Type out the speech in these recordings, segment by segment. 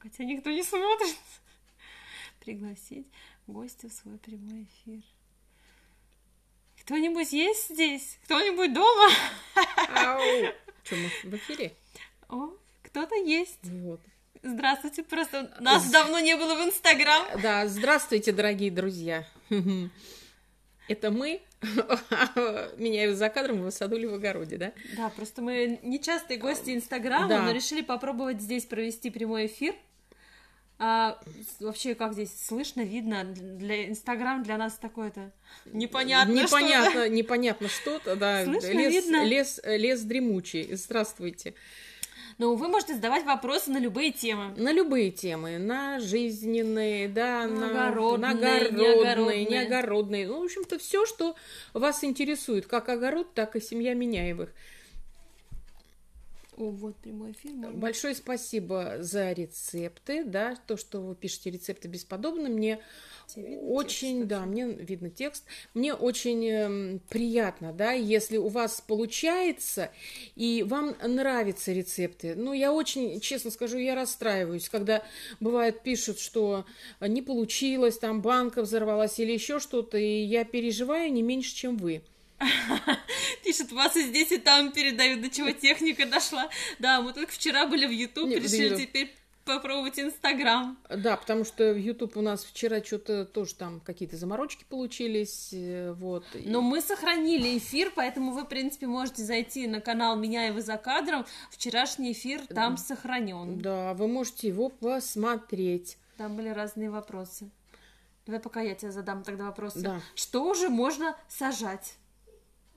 хотя никто не смотрит, пригласить гостя в свой прямой эфир. Кто-нибудь есть здесь? Кто-нибудь дома? Что, мы в эфире? О, кто-то есть. Вот. Здравствуйте, просто нас э, давно не было в Инстаграм. Э, да, здравствуйте, дорогие друзья. Это мы, меняю за кадром, вы садули в огороде, да? Да, просто мы нечастые гости Инстаграма, да. но решили попробовать здесь провести прямой эфир. А, вообще, как здесь слышно, видно, для Инстаграм для нас такое-то непонятно. Непонятно, что-то. непонятно что-то, да. Слышно, лес, видно. лес, лес дремучий. Здравствуйте. ну вы можете задавать вопросы на любые темы. На любые темы. На жизненные, да, огородные, на огородные, неогородные. неогородные. Ну, в общем-то, все, что вас интересует, как огород, так и семья Меняевых. О, вот прямой эфир. Большое спасибо за рецепты, да, то, что вы пишете рецепты бесподобно. Мне очень, текст, да, мне видно текст. Мне очень эм, приятно, да, если у вас получается и вам нравятся рецепты. Ну, я очень, честно скажу, я расстраиваюсь, когда бывает пишут, что не получилось, там банка взорвалась или еще что-то, и я переживаю не меньше, чем вы. Пишет, вас и здесь, и там передают, до чего техника дошла. Да, мы только вчера были в YouTube, решили ну, теперь попробовать Инстаграм. Да, потому что в YouTube у нас вчера что-то тоже там какие-то заморочки получились, э, вот. Но мы сохранили эфир, поэтому вы, в принципе, можете зайти на канал «Меня и вы за кадром». Вчерашний эфир там сохранен. Да, вы можете его посмотреть. Там были разные вопросы. Давай пока я тебе задам тогда вопросы. Да. Что уже можно сажать?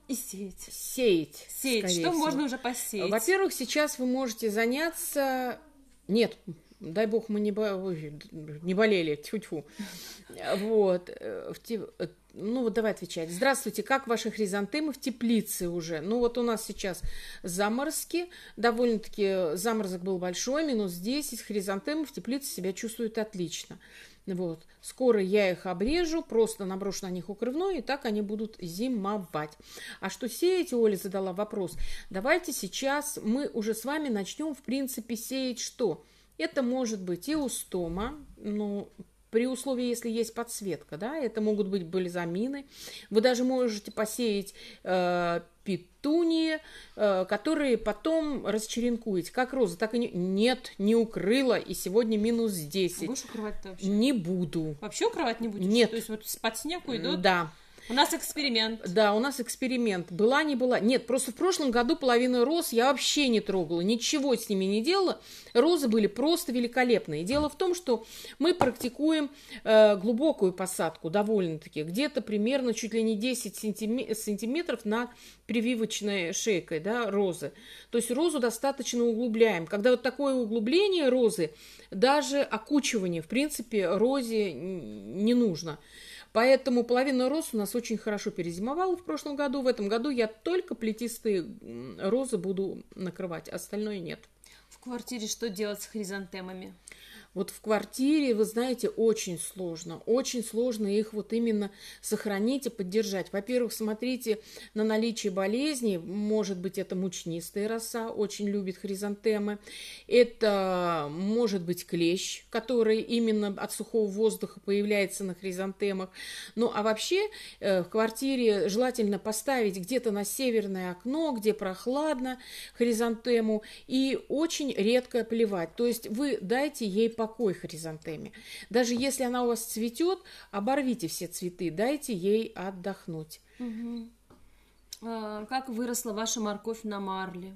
И сеять. Сеять. Сеять. Что всего. можно уже посеять? Во-первых, сейчас вы можете заняться... Нет, дай бог мы не, бо... не болели, тьфу-тьфу. Вот. Э, э, ну вот давай отвечать. Здравствуйте, как ваши хризантемы в теплице уже? Ну вот у нас сейчас заморозки, довольно-таки э, заморозок был большой, минус 10, хризантемы в теплице себя чувствуют отлично. Вот. Скоро я их обрежу, просто наброшу на них укрывной, и так они будут зимовать. А что сеять, Оля задала вопрос. Давайте сейчас мы уже с вами начнем, в принципе, сеять что? Это может быть и устома, но ну, при условии, если есть подсветка, да, это могут быть бальзамины. Вы даже можете посеять э, петунии, э, которые потом расчеренкуете, как роза, так и не... Нет, не укрыла, и сегодня минус 10. Будешь укрывать вообще? Не буду. Вообще укрывать не будешь? Нет. То есть вот под снег уйдут? Да. У нас эксперимент. Да, у нас эксперимент. Была, не была. Нет, просто в прошлом году половину роз я вообще не трогала, ничего с ними не делала. Розы были просто великолепные. Дело в том, что мы практикуем э, глубокую посадку довольно-таки, где-то примерно чуть ли не 10 сантиметров, сантиметров на прививочной шейкой да, розы. То есть розу достаточно углубляем. Когда вот такое углубление розы, даже окучивание, в принципе, розе не нужно. Поэтому половина роз у нас очень хорошо перезимовала в прошлом году. В этом году я только плетистые розы буду накрывать, остальное нет. В квартире что делать с хризантемами? Вот в квартире, вы знаете, очень сложно. Очень сложно их вот именно сохранить и поддержать. Во-первых, смотрите на наличие болезней. Может быть, это мучнистая роса, очень любит хризантемы. Это может быть клещ, который именно от сухого воздуха появляется на хризантемах. Ну, а вообще э, в квартире желательно поставить где-то на северное окно, где прохладно хризантему, и очень редко плевать. То есть вы дайте ей погоду покой хризантеме. Даже если она у вас цветет, оборвите все цветы, дайте ей отдохнуть. А, как выросла ваша морковь на марле?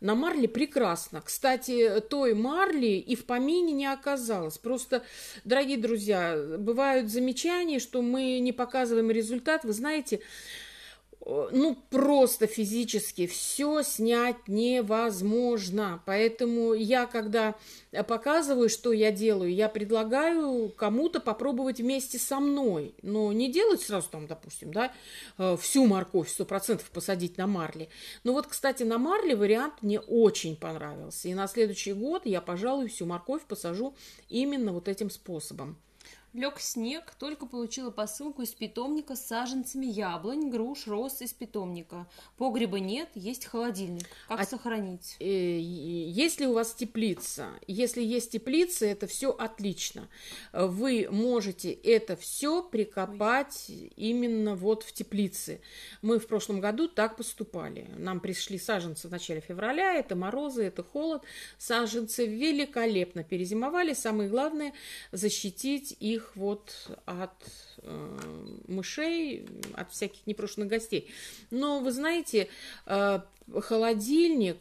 На марле прекрасно. Кстати, той марли и в помине не оказалось. Просто, дорогие друзья, бывают замечания, что мы не показываем результат. Вы знаете, Э, ну, просто физически все снять невозможно. Поэтому я, когда показываю, что я делаю, я предлагаю кому-то попробовать вместе со мной. Но не делать сразу там, допустим, да, э, всю морковь сто процентов посадить на марле. Но вот, кстати, на марле вариант мне очень понравился. И на следующий год я, пожалуй, всю морковь посажу именно вот этим способом. Лег снег, только получила посылку из питомника с саженцами яблонь, груш, роз из питомника. Погреба нет, есть холодильник. Как а, сохранить? Э, если у вас теплица, если есть теплица, это все отлично. Вы можете это все прикопать Ой. именно вот в теплице. Мы в прошлом году так поступали. Нам пришли саженцы в начале февраля, это морозы, это холод. Саженцы великолепно перезимовали. Самое главное защитить их их вот от э, мышей, от всяких непрошенных гостей. Но вы знаете, э, холодильник,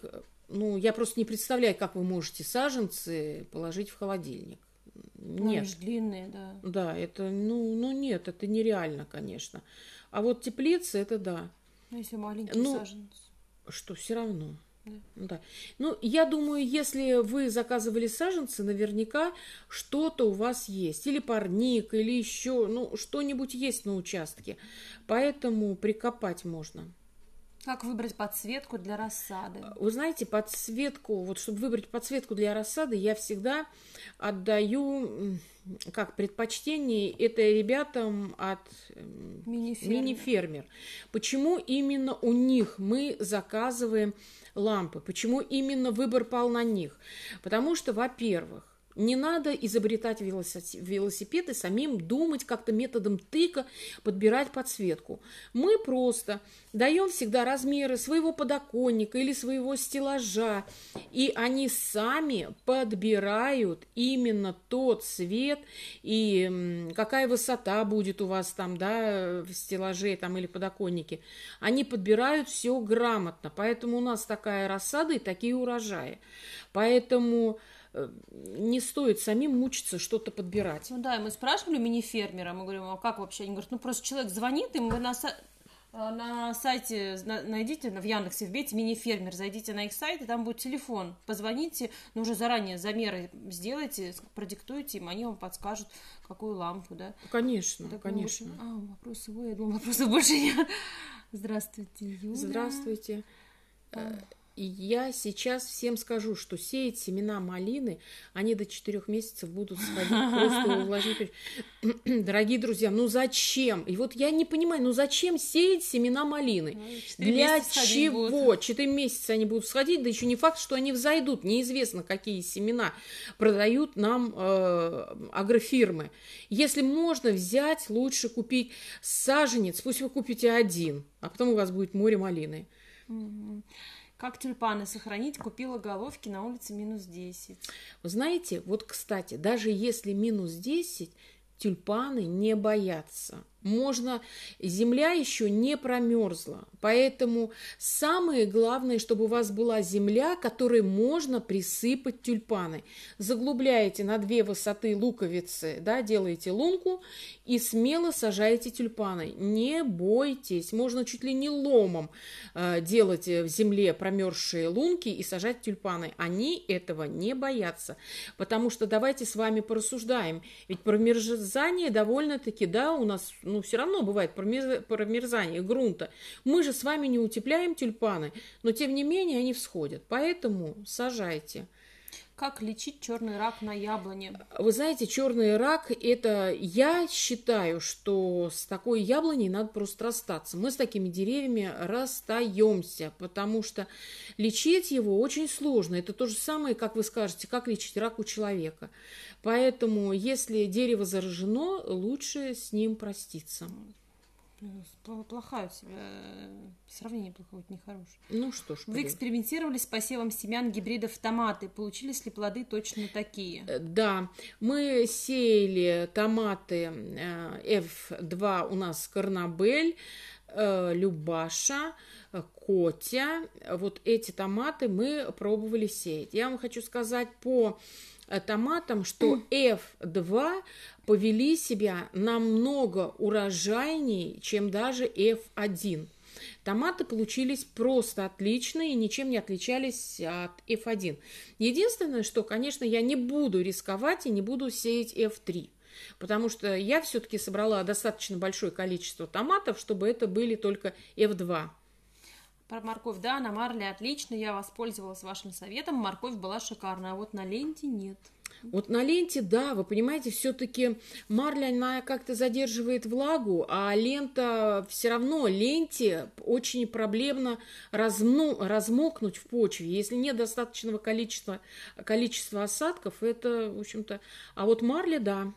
ну, я просто не представляю, как вы можете саженцы положить в холодильник. Ну, нет. Они длинные, да. Да, это, ну, ну нет, это нереально, конечно. А вот теплицы, это да. Ну, если маленькие ну, саженец. Что, все равно. Ну да. Ну, я думаю, если вы заказывали саженцы, наверняка что-то у вас есть. Или парник, или еще, ну, что-нибудь есть на участке. Поэтому прикопать можно. Как выбрать подсветку для рассады? А, вы знаете, подсветку, вот чтобы выбрать подсветку для рассады, я всегда отдаю как предпочтение это ребятам от эм, мини-фермер. мини-фермер. Почему именно у них мы заказываем лампы. Почему именно выбор пал на них? Потому что, во-первых, не надо изобретать велосипеды, самим думать как-то методом тыка, подбирать подсветку. Мы просто даем всегда размеры своего подоконника или своего стеллажа, и они сами подбирают именно тот свет и какая высота будет у вас там, да, в стеллаже там или подоконнике. Они подбирают все грамотно, поэтому у нас такая рассада и такие урожаи. Поэтому Э, не стоит самим мучиться что-то подбирать. Ну да, и мы спрашивали мини-фермера, мы говорим, а как вообще? Они говорят, ну просто человек звонит, им вы на, э, на сайте найдите, в Яндексе вбейте мини-фермер, зайдите на их сайт, и там будет телефон, позвоните, но ну, уже заранее замеры сделайте, продиктуйте им, они вам подскажут, какую лампу, да? Конечно, так ну, конечно. Больше... А, вопросы, ой, я думала, вопросов больше нет. Здравствуйте, Юля. Здравствуйте. А. Э, и я сейчас всем скажу, что сеять семена малины, они до четырех месяцев будут сходить просто увлажнить. Дорогие друзья, ну зачем? И вот я не понимаю, ну зачем сеять семена малины? Ну, Для чего? Четыре месяца они будут сходить, да еще не факт, что они взойдут. Неизвестно, какие семена продают нам э, агрофирмы. Если можно взять, лучше купить саженец, пусть вы купите один, а потом у вас будет море малины. Mm-hmm. Как тюльпаны сохранить? Купила головки на улице минус 10. Вы знаете, вот, кстати, даже если минус 10, тюльпаны не боятся можно, земля еще не промерзла. Поэтому самое главное, чтобы у вас была земля, которой можно присыпать тюльпаны. Заглубляете на две высоты луковицы, да, делаете лунку и смело сажаете тюльпаны. Не бойтесь, можно чуть ли не ломом э, делать э, в земле промерзшие лунки и сажать тюльпаны. Они этого не боятся, потому что давайте с вами порассуждаем. Ведь промерзание довольно-таки, да, у нас ну, ну, все равно бывает промерзание грунта. Мы же с вами не утепляем тюльпаны, но тем не менее они всходят. Поэтому сажайте. Как лечить черный рак на яблоне? Вы знаете, черный рак – это я считаю, что с такой яблоней надо просто расстаться. Мы с такими деревьями расстаемся, потому что лечить его очень сложно. Это то же самое, как вы скажете, как лечить рак у человека. Поэтому, если дерево заражено, лучше с ним проститься. Э, плохая у тебя э, сравнение плохое, нехорошее. Ну что ж. Вы экспериментировали с посевом семян гибридов томаты. Получились ли плоды точно такие? Э, да, мы сеяли томаты F2 у нас Карнабель, Любаша, Котя. Вот эти томаты мы пробовали сеять. Я вам хочу сказать по томатом, что F2 повели себя намного урожайнее, чем даже F1. Томаты получились просто отличные, ничем не отличались от F1. Единственное, что, конечно, я не буду рисковать и не буду сеять F3. Потому что я все-таки собрала достаточно большое количество томатов, чтобы это были только F2. Про морковь, да, на марле отлично, я воспользовалась вашим советом, морковь была шикарная, а вот на ленте нет. Вот на ленте, да, вы понимаете, все-таки марля, она как-то задерживает влагу, а лента все равно, ленте очень проблемно размну, размокнуть в почве. Если нет достаточного количества, количества осадков, это, в общем-то... А вот марля, да,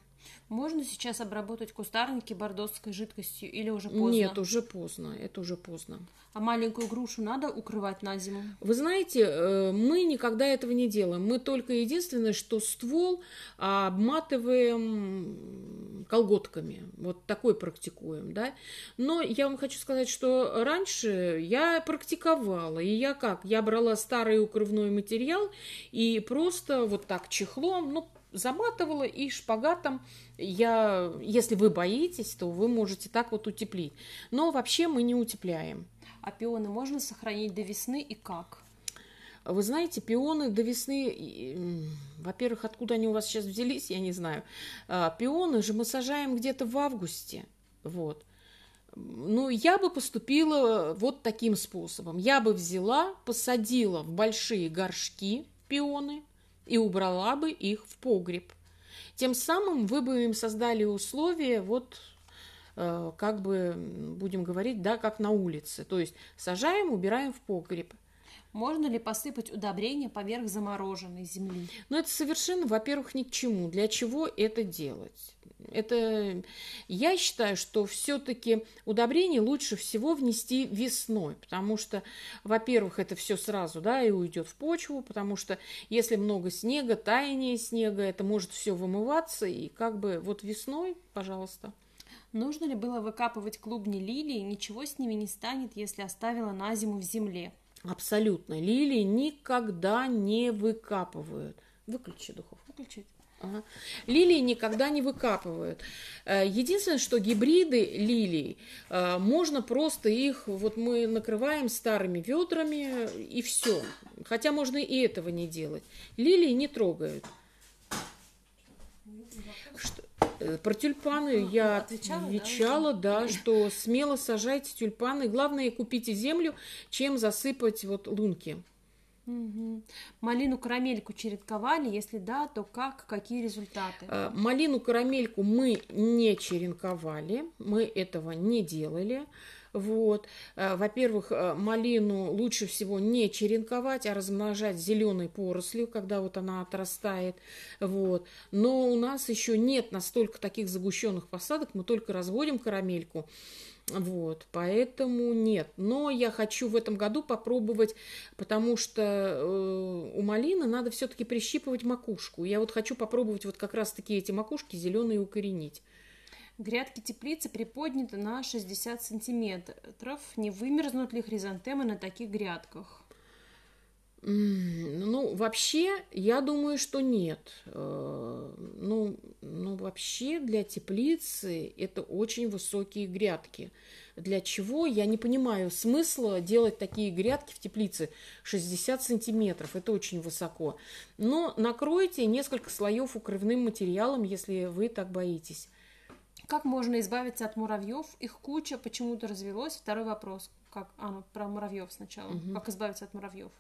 можно сейчас обработать кустарники бордосской жидкостью или уже поздно? Нет, уже поздно. Это уже поздно. А маленькую грушу надо укрывать на зиму? Вы знаете, э, мы никогда этого не делаем. Мы только единственное, что ствол а, обматываем колготками. Вот такой практикуем, да. Но я вам хочу сказать, что раньше я практиковала. И я как? Я брала старый укрывной материал и просто вот так чехлом, ну, заматывала, и шпагатом я, если вы боитесь, то вы можете так вот утеплить. Но вообще мы не утепляем. А пионы можно сохранить до весны и как? Вы знаете, пионы до весны, во-первых, откуда они у вас сейчас взялись, я не знаю. А, пионы же мы сажаем где-то в августе, вот. Ну, я бы поступила вот таким способом. Я бы взяла, посадила в большие горшки пионы – и убрала бы их в погреб. Тем самым вы бы им создали условия, вот э, как бы будем говорить, да, как на улице. То есть сажаем, убираем в погреб – можно ли посыпать удобрения поверх замороженной земли? Ну, это совершенно, во-первых, ни к чему. Для чего это делать? Это я считаю, что все-таки удобрение лучше всего внести весной, потому что, во-первых, это все сразу, да, и уйдет в почву, потому что если много снега, таяние снега, это может все вымываться, и как бы вот весной, пожалуйста. Нужно ли было выкапывать клубни лилии? Ничего с ними не станет, если оставила на зиму в земле абсолютно лилии никогда не выкапывают. Выключи духов, выключить. Ага. Лилии никогда не выкапывают. Э, единственное, что гибриды лилий, э, можно просто их, вот мы накрываем старыми ведрами и все. Хотя можно и этого не делать. Лилии не трогают. Что, Э, про тюльпаны а, я отвечала, ну, отвечала да, да, что смело сажайте тюльпаны. Главное, купите землю, чем засыпать вот лунки. Угу. Малину карамельку черенковали, если да, то как, какие результаты? А, малину карамельку мы не черенковали, мы этого не делали. Вот. Э, во-первых, э, малину лучше всего не черенковать, а размножать зеленой порослью, когда вот она отрастает. Вот. Но у нас еще нет настолько таких загущенных посадок, мы только разводим карамельку. Вот, поэтому нет. Но я хочу в этом году попробовать, потому что э, у малины надо все-таки прищипывать макушку. Я вот хочу попробовать вот как раз-таки эти макушки зеленые укоренить. Грядки теплицы приподняты на 60 сантиметров. Не вымерзнут ли хризантемы на таких грядках? Ну, вообще, я думаю, что нет. Э, ну, ну, вообще, для теплицы это очень высокие грядки. Для чего? Я не понимаю смысла делать такие грядки в теплице 60 сантиметров. Это очень высоко. Но накройте несколько слоев укрывным материалом, если вы так боитесь. Как можно избавиться от муравьев? Их куча почему-то развелось. Второй вопрос. Как, а, ну, про муравьев сначала. Угу. Как избавиться от муравьев?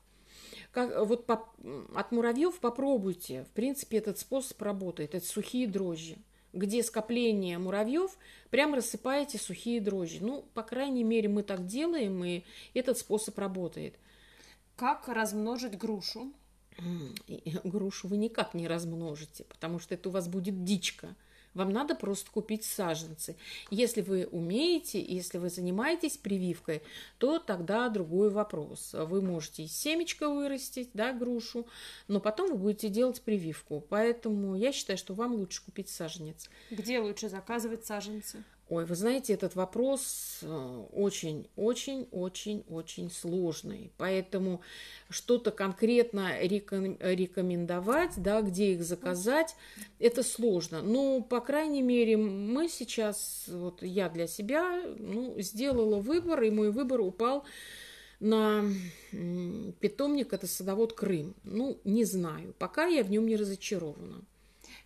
Как, э, вот по, от муравьев попробуйте. В принципе, этот способ работает. Это сухие дрожжи. Где скопление муравьев, прям рассыпаете сухие дрожжи. Ну, по крайней мере, мы так делаем, и этот способ работает. Как размножить грушу? Э, грушу вы никак не размножите, потому что это у вас будет дичка. Вам надо просто купить саженцы. Если вы умеете, если вы занимаетесь прививкой, то тогда другой вопрос. Вы можете из семечка вырастить, да, грушу, но потом вы будете делать прививку. Поэтому я считаю, что вам лучше купить саженец. Где лучше заказывать саженцы? Ой, вы знаете, этот вопрос очень-очень-очень-очень э, сложный. Поэтому что-то конкретно рекомендовать, да, где их заказать, это сложно. Но, ну, по крайней мере, мы сейчас, вот я для себя, ну, сделала выбор, и мой выбор упал на питомник, это садовод Крым. Ну, не знаю, пока я в нем не разочарована.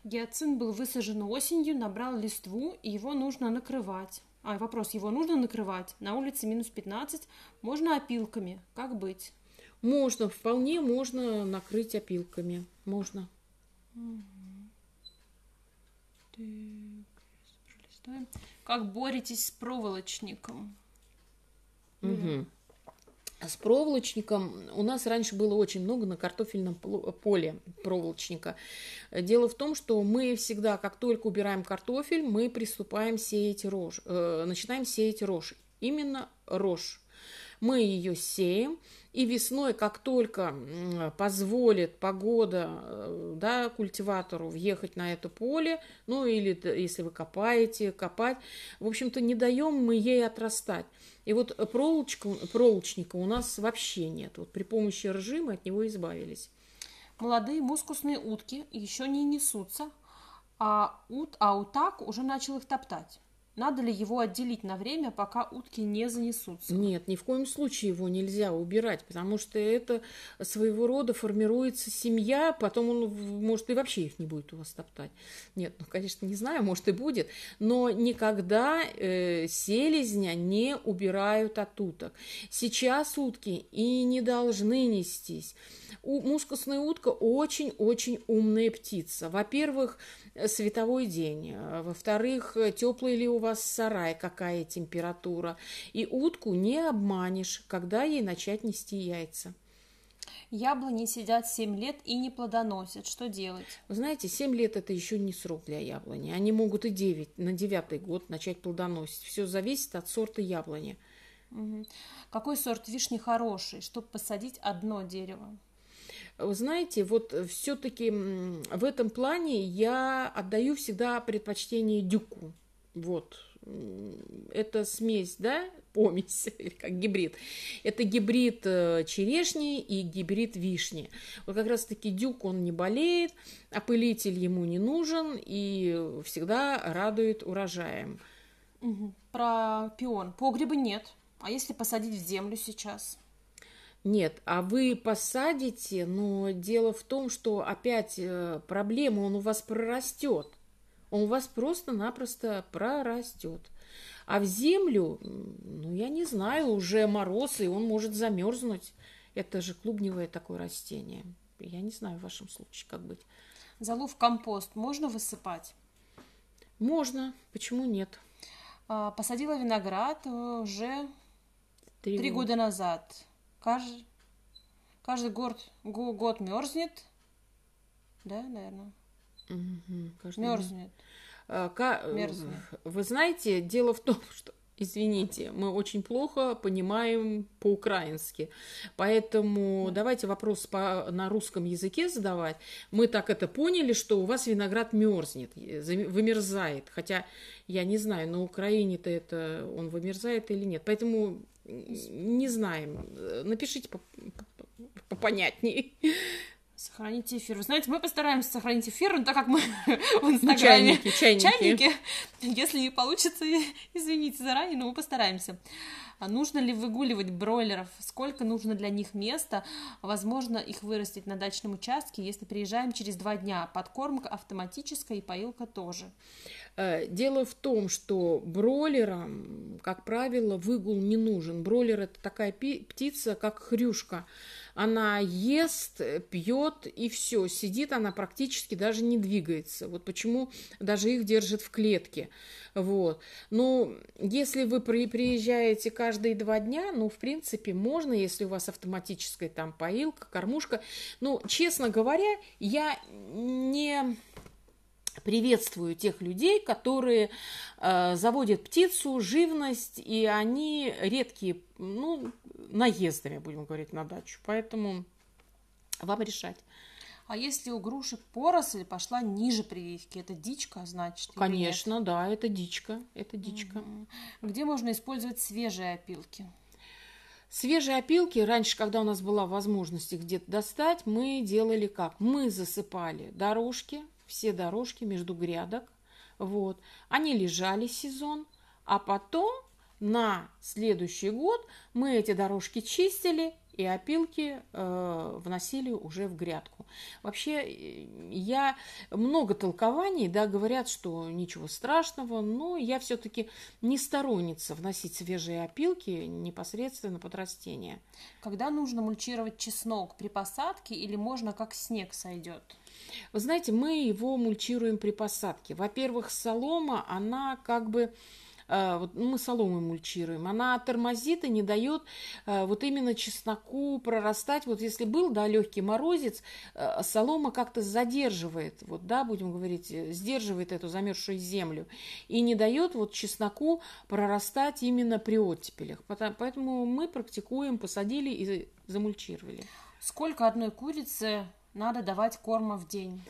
Гиацин был высажен осенью, набрал листву, и его нужно накрывать. А, вопрос, его нужно накрывать? На улице минус 15, можно опилками, как быть? Можно, вполне можно накрыть опилками, можно. Угу. как боретесь с проволочником? Угу с проволочником. У нас раньше было очень много на картофельном э, поле проволочника. Дело в том, что мы всегда, как только убираем картофель, мы приступаем сеять рожь, э, начинаем сеять рожь. Именно рожь мы ее сеем, и весной, как только позволит погода э, да, культиватору въехать на это поле, ну или если вы копаете, копать, в общем-то не даем мы ей отрастать. И вот проволочка, проволочника у нас вообще нет. Вот при помощи ржи мы от него избавились. Молодые мускусные утки еще не несутся, а, ут, а утак уже начал их топтать. Надо ли его отделить на время, пока утки не занесутся? Нет, ни в коем случае его нельзя убирать, потому что это своего рода формируется семья, потом он, может, и вообще их не будет у вас топтать. Нет, ну, конечно, не знаю, может, и будет, но никогда э, селезня не убирают от уток. Сейчас утки и не должны нестись. У, мускусная утка очень-очень умная птица. Во-первых, э, световой день, э, во-вторых, э, теплый ли у вас сарай, какая температура. И утку не обманешь, когда ей начать нести яйца. Яблони сидят 7 лет и не плодоносят. Что делать? Вы знаете, 7 лет это еще не срок для яблони. Они могут и 9, на 9 год начать плодоносить. Все зависит от сорта яблони. Угу. Какой сорт вишни хороший, чтобы посадить одно дерево? Вы знаете, вот все-таки в этом плане я отдаю всегда предпочтение дюку. Вот. Это смесь, да, помесь, или как гибрид. Это гибрид э, черешни и гибрид вишни. Вот как раз-таки дюк, он не болеет, опылитель ему не нужен и всегда радует урожаем. Угу. Про пион. Погреба нет. А если посадить в землю сейчас? Нет, а вы посадите, но дело в том, что опять э, проблема, он у вас прорастет. Он у вас просто-напросто прорастет. А в землю, ну, я не знаю, уже мороз, и он может замерзнуть. Это же клубневое такое растение. Я не знаю в вашем случае, как быть. Залу в компост можно высыпать? Можно. Почему нет? А, посадила виноград э, уже три, три года назад. Каждый, каждый год, год мерзнет. Да, наверное. Угу, Мерзнет. А, э, Мерзнет. Вы знаете, дело в том, что Извините, мы очень плохо понимаем по-украински. Поэтому да. давайте вопрос по, на русском языке задавать. Мы так это поняли, что у вас виноград мерзнет, вымерзает. Хотя я не знаю, на Украине-то это он вымерзает или нет. Поэтому не знаем. Э, напишите по, по, попонятнее. сохраните эфир. Вы знаете, мы постараемся сохранить эфир, но ну, так как мы в ну, Инстаграме... Чайники, чайники. чайники. Если не получится, извините заранее, но мы постараемся. А нужно ли выгуливать бройлеров? Сколько нужно для них места? Возможно, их вырастить на дачном участке, если приезжаем через два дня. Подкормка автоматическая и поилка тоже. Э, дело в том, что бройлерам, как правило, выгул не нужен. Бройлер – это такая птица, как хрюшка – она ест, э, пьет и все, сидит, она практически даже не двигается. Вот почему даже их держит в клетке. Вот. Но ну, если вы при, приезжаете каждые два дня, ну, в принципе, можно, если у вас автоматическая там поилка, кормушка. Ну, честно говоря, я не приветствую тех людей, которые э, заводят птицу, живность, и они редкие, ну, наездами, будем говорить, на дачу. Поэтому вам решать. А если у грушек поросль пошла ниже прививки, это дичка, значит? Конечно, да, это дичка, это дичка. Угу. Где можно использовать свежие опилки? Свежие опилки, раньше, когда у нас была возможность их где-то достать, мы делали как? Мы засыпали дорожки, все дорожки между грядок. Вот. Они лежали сезон, а потом на следующий год мы эти дорожки чистили и опилки э, вносили уже в грядку. Вообще, э, я много толкований, да, говорят, что ничего страшного, но я все-таки не сторонница вносить свежие опилки непосредственно под растения. Когда нужно мульчировать чеснок при посадке или можно как снег сойдет? Вы знаете, мы его мульчируем при посадке. Во-первых, солома, она как бы э, вот ну, мы соломой мульчируем, она тормозит и не дает э, вот именно чесноку прорастать. Вот если был, да, легкий морозец, э, солома как-то задерживает, вот, да, будем говорить, сдерживает эту замерзшую землю и не дает вот чесноку прорастать именно при оттепелях. Поэтому мы практикуем, посадили и замульчировали. Сколько одной курицы надо давать корма в день?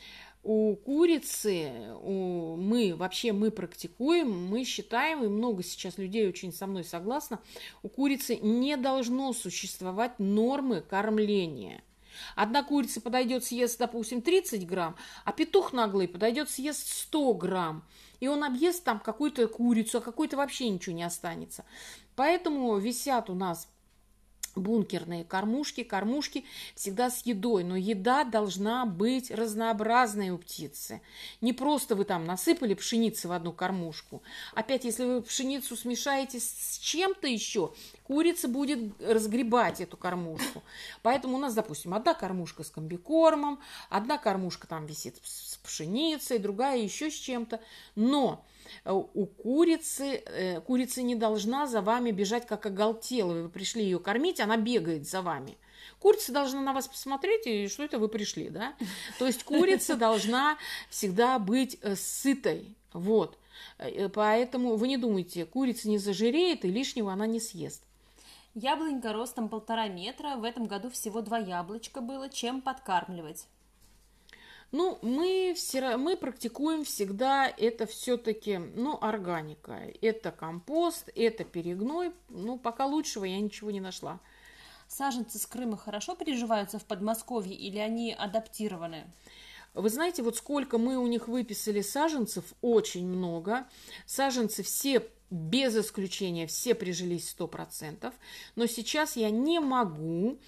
у курицы у, мы вообще мы практикуем, мы считаем, и много сейчас людей очень со мной согласно, у курицы не должно существовать нормы кормления. Одна курица подойдет, съест, допустим, 30 грамм, а петух наглый подойдет, съест 100 грамм. И он объест там какую-то курицу, а какой-то вообще ничего не останется. Поэтому висят у нас бункерные кормушки, кормушки всегда с едой, но еда должна быть разнообразной у птицы. Не просто вы там насыпали пшеницы в одну кормушку. Опять, если вы пшеницу смешаете с чем-то еще, курица будет разгребать эту кормушку. Поэтому у нас, допустим, одна кормушка с комбикормом, одна кормушка там висит с пшеницей, другая еще с чем-то. Но Э, у курицы, э, курица не должна за вами бежать, как оголтелая. Вы пришли ее кормить, она бегает за вами. Курица должна на вас посмотреть, и что это вы пришли, да? То есть курица должна всегда быть э, сытой, вот. Поэтому вы не думайте, курица не зажиреет и лишнего она не съест. Яблонька ростом полтора метра, в этом году всего два яблочка было, чем подкармливать. Ну, мы, все, мы практикуем всегда это все-таки, ну, органика. Это компост, это перегной. Ну, пока лучшего я ничего не нашла. Саженцы с Крыма хорошо переживаются в Подмосковье или они адаптированы? Вы знаете, вот сколько мы у них выписали саженцев, очень много. Саженцы все без исключения, все прижились 100%. Но сейчас я не могу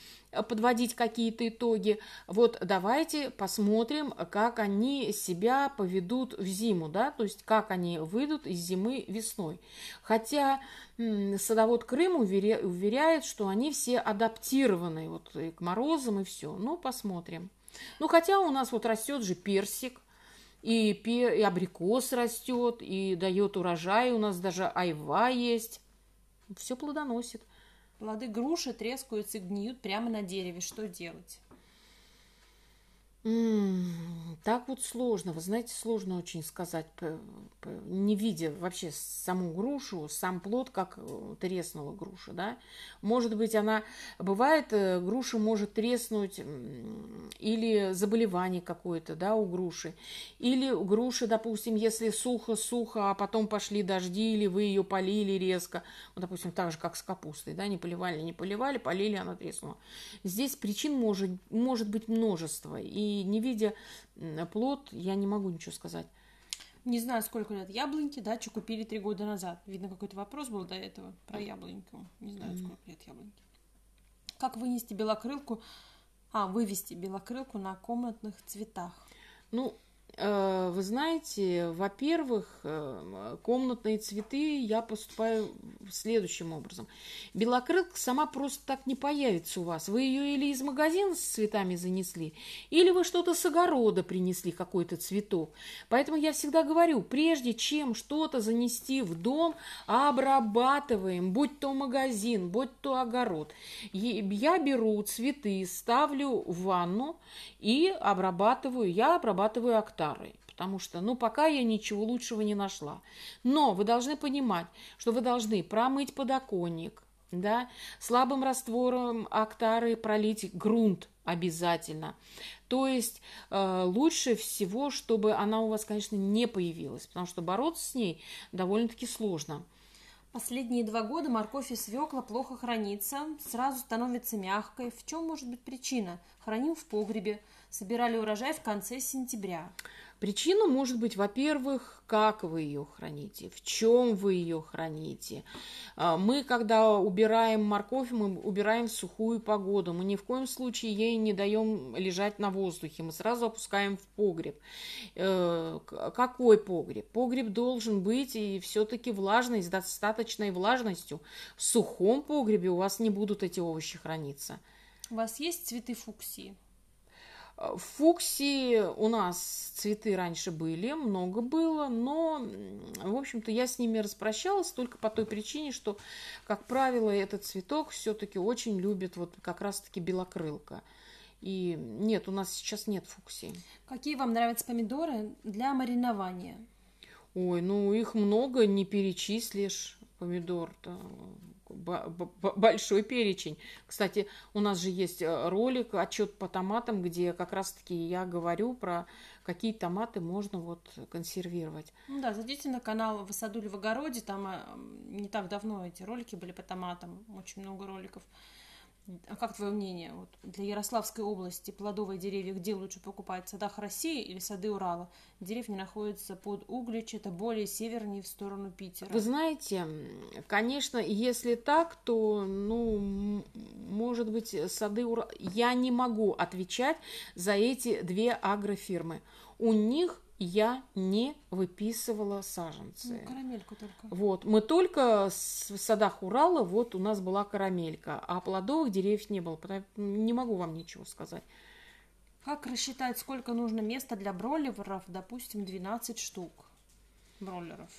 подводить какие-то итоги. Вот давайте посмотрим, как они себя поведут в зиму, да, то есть как они выйдут из зимы весной. Хотя садовод Крым уверяет, что они все адаптированы вот и к морозам и все. Ну, посмотрим. Ну, хотя у нас вот растет же персик, и, и абрикос растет, и дает урожай, у нас даже айва есть. Все плодоносит. Плоды груши трескаются и гниют прямо на дереве. Что делать? Так вот сложно, вы знаете, сложно очень сказать, не видя вообще саму грушу, сам плод, как э, треснула груша, да. Может быть, она, бывает, э, груша может треснуть или заболевание какое-то, да, у груши. Или у груши, допустим, если сухо-сухо, а потом пошли дожди, или вы ее полили резко, ну, допустим, так же, как с капустой, да, не поливали, не поливали, полили, она треснула. Здесь причин может, может быть множество, и не видя плод, я не могу ничего сказать. Не знаю, сколько лет яблоньки, дачу купили три года назад. Видно, какой-то вопрос был до этого про яблоньку. Не знаю, сколько лет яблоньки. Как вынести белокрылку? А, вывести белокрылку на комнатных цветах. Ну, Э, вы знаете, во-первых, э, комнатные цветы я поступаю следующим образом. Белокрылка сама просто так не появится у вас. Вы ее или из магазина с цветами занесли, или вы что-то с огорода принесли, какой-то цветок. Поэтому я всегда говорю, прежде чем что-то занести в дом, обрабатываем, будь то магазин, будь то огород. Я беру цветы, ставлю в ванну и обрабатываю, я обрабатываю октав старые, потому что, ну, пока я ничего лучшего не нашла. Но вы должны понимать, что вы должны промыть подоконник, да, слабым раствором октары пролить грунт обязательно. То есть э, лучше всего, чтобы она у вас, конечно, не появилась, потому что бороться с ней довольно-таки сложно. Последние два года морковь и свекла плохо хранится, сразу становится мягкой. В чем может быть причина? Храним в погребе. Собирали урожай в конце сентября. Причина может быть, во-первых, как вы ее храните, в чем вы ее храните. А, мы, когда убираем морковь, мы убираем в сухую погоду. Мы ни в коем случае ей не даем лежать на воздухе. Мы сразу опускаем в погреб. Э, какой погреб? Погреб должен быть и все-таки влажный, с достаточной влажностью. В сухом погребе у вас не будут эти овощи храниться. У вас есть цветы фуксии? Фуксии у нас цветы раньше были, много было, но, в общем-то, я с ними распрощалась только по той причине, что, как правило, этот цветок все-таки очень любит вот как раз-таки белокрылка. И нет, у нас сейчас нет фуксии. Какие вам нравятся помидоры для маринования? Ой, ну их много, не перечислишь помидор-то большой перечень. Кстати, у нас же есть э, ролик, отчет по томатам, где как раз-таки я говорю про какие томаты можно вот консервировать. Ну да, зайдите на канал «Высадули в огороде», там э, не так давно эти ролики были по томатам, очень много роликов. А как твое мнение, вот для Ярославской области плодовые деревья где лучше покупать, в садах России или сады Урала? Деревня находится под Углич, это более севернее в сторону Питера. Вы знаете, конечно, если так, то, ну, может быть, сады Урала... Я не могу отвечать за эти две агрофирмы. У них я не выписывала саженцы. Ну, карамельку только. Вот, мы только в садах Урала, вот у нас была карамелька, а плодовых деревьев не было, потому не могу вам ничего сказать. Как рассчитать, сколько нужно места для бройлеров, допустим, 12 штук бройлеров?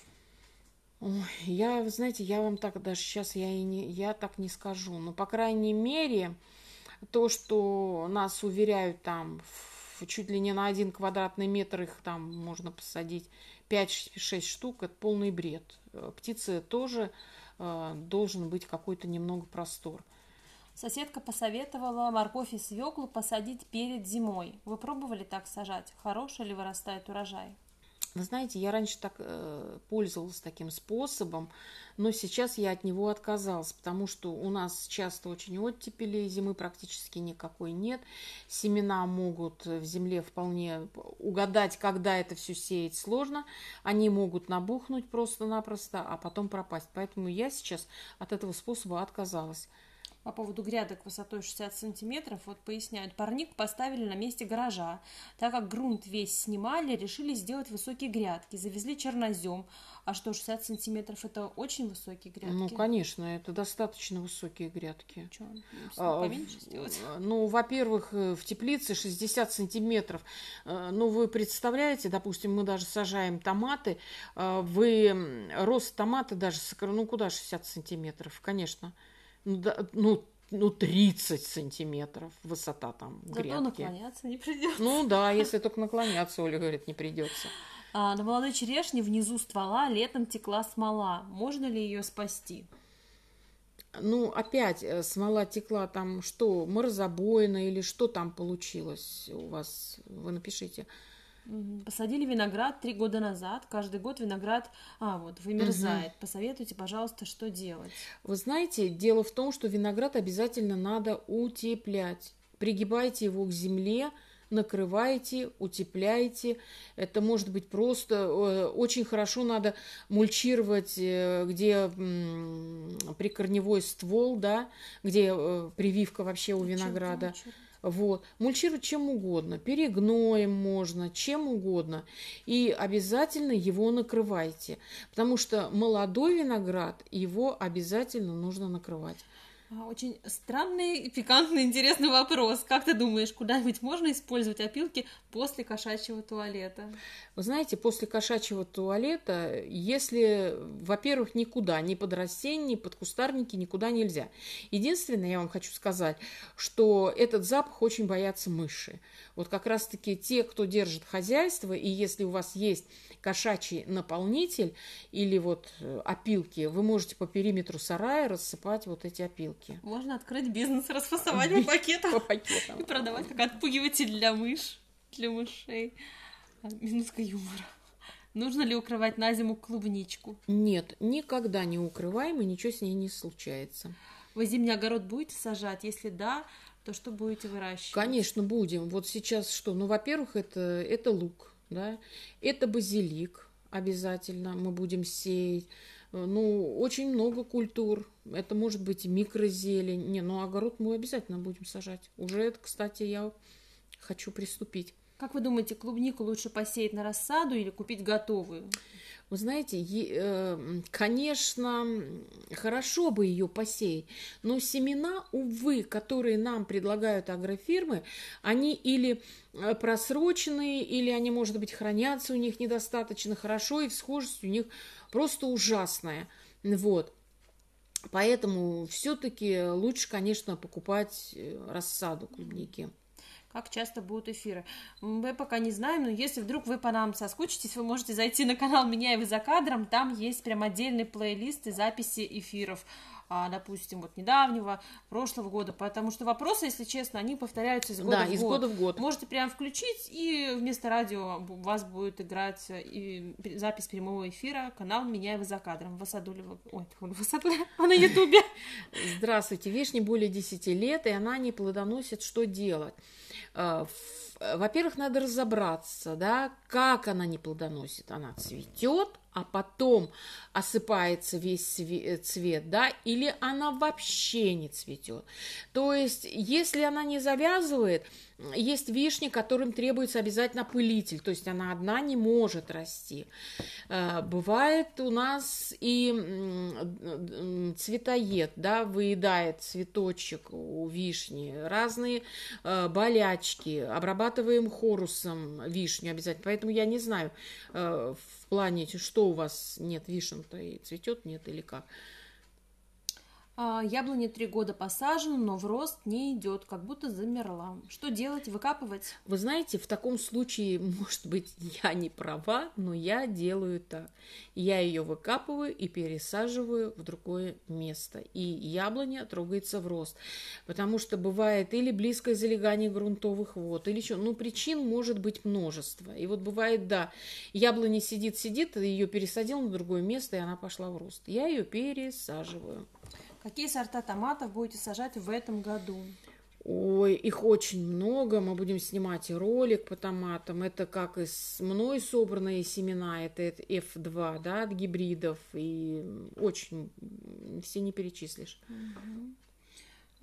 я, знаете, я вам так даже сейчас я и не, я так не скажу, но по крайней мере то, что нас уверяют там в чуть ли не на один квадратный метр их там можно посадить 5-6 штук, это полный бред. Э, птицы тоже э, должен быть какой-то немного простор. Соседка посоветовала морковь и свеклу посадить перед зимой. Вы пробовали так сажать? Хороший ли вырастает урожай? Вы знаете, я раньше так э, пользовалась таким способом, но сейчас я от него отказалась, потому что у нас часто очень оттепели, зимы практически никакой нет. Семена могут в земле вполне угадать, когда это все сеять сложно. Они могут набухнуть просто-напросто, а потом пропасть. Поэтому я сейчас от этого способа отказалась по поводу грядок высотой 60 сантиметров, вот поясняют, парник поставили на месте гаража. Так как грунт весь снимали, решили сделать высокие грядки. Завезли чернозем. А что, 60 сантиметров это очень высокие грядки? Ну, конечно, это достаточно высокие грядки. Что, ну, а, сделать? Э, ну, во-первых, э, в теплице 60 сантиметров. Э, ну, вы представляете, допустим, мы даже сажаем томаты. Вы, рост томата даже, ну, куда 60 сантиметров, конечно. Ну да, ну, ну, 30 сантиметров высота там Зато грядки. наклоняться не придется. Ну да, если только наклоняться, Оля говорит, не придется. А, на молодой черешне внизу ствола летом текла смола. Можно ли ее спасти? Ну, опять э, смола текла там что, морозобойна или что там получилось у вас? Вы напишите. Посадили виноград три года назад. Каждый год виноград а, вот, вымерзает. Угу. Посоветуйте, пожалуйста, что делать. Вы знаете, дело в том, что виноград обязательно надо утеплять. Пригибайте его к земле, накрываете, утепляете. Это может быть просто... Э, очень хорошо надо мульчировать, э, где прикорневой ствол, да, где э, прививка вообще у винограда. Чем вот. Мульчировать чем угодно, перегноем можно, чем угодно. И обязательно его накрывайте, потому что молодой виноград, его обязательно нужно накрывать. А, очень странный пикантный интересный вопрос. Как ты думаешь, куда-нибудь можно использовать опилки после кошачьего туалета? Вы знаете, после кошачьего туалета, если, во-первых, никуда, ни под растения, ни под кустарники, никуда нельзя. Единственное, я вам хочу сказать, что этот запах очень боятся мыши. Вот как раз-таки те, кто держит хозяйство, и если у вас есть кошачий наполнитель или вот э, опилки, вы можете по периметру сарая рассыпать вот эти опилки. Можно открыть бизнес расфасования пакетов по пакетам и продавать как отпугиватель для мыш для мышей. Минутка а, юмора. Нужно ли укрывать на зиму клубничку? Нет, никогда не укрываем, и ничего с ней не случается. Вы зимний огород будете сажать? Если да, то что будете выращивать? Конечно, будем. Вот сейчас что? Ну, во-первых, это, это лук да. Это базилик обязательно мы будем сеять. Э, ну, очень много культур. Это может быть микрозелень. Не, ну, огород мы обязательно будем сажать. Уже, это, кстати, я хочу приступить. Как вы думаете, клубнику лучше посеять на рассаду или купить готовую? Вы знаете, эм, конечно, хорошо бы ее посеять, но семена, увы, которые нам предлагают агрофирмы, они или э, просроченные, или они, может быть, хранятся у них недостаточно хорошо, и схожесть у них просто ужасная. Вот. Поэтому все-таки лучше, конечно, покупать э, рассаду клубники как часто будут эфиры. Мы пока не знаем, но если вдруг вы по нам соскучитесь, вы можете зайти на канал «Меня и вы за кадром», там есть прям отдельный плейлист и записи эфиров а, допустим, вот недавнего, прошлого года, потому что вопросы, если честно, они повторяются из года, да, в, из год. года в год. Можете прям включить, и вместо радио у вас будет играть э, и запись прямого эфира, канал «Меня и вы за кадром». Васадулева, ой, Васадулева, на ютубе. Здравствуйте, вишне более 10 лет, и она не плодоносит, что делать. Э, во-первых, надо разобраться, да, как она не плодоносит. Она цветет, а потом осыпается весь э, цвет, да, или она вообще не цветет. То есть, если она не завязывает, есть вишни, которым требуется обязательно пылитель, то есть она одна не может расти. Э, бывает у нас и э, цветоед, да, выедает цветочек у вишни, разные э, болячки, обрабатываем хорусом вишню обязательно. Поэтому я не знаю в плане, что у вас нет вишен-то и цветет, нет или как. А, яблоня три года посажена, но в рост не идет, как будто замерла. Что делать? Выкапывать? Вы знаете, в таком случае, может быть, я не права, но я делаю так. Я ее выкапываю и пересаживаю в другое место. И яблоня трогается в рост. Потому что бывает или близкое залегание грунтовых вод, или еще, Ну, причин может быть множество. И вот бывает, да, яблоня сидит-сидит, ее пересадил на другое место, и она пошла в рост. Я ее пересаживаю. Какие сорта томатов будете сажать в этом году? Ой, их очень много. Мы будем снимать ролик по томатам. Это как из мной собранные семена. Это F2, да, от гибридов. И очень все не перечислишь. Угу.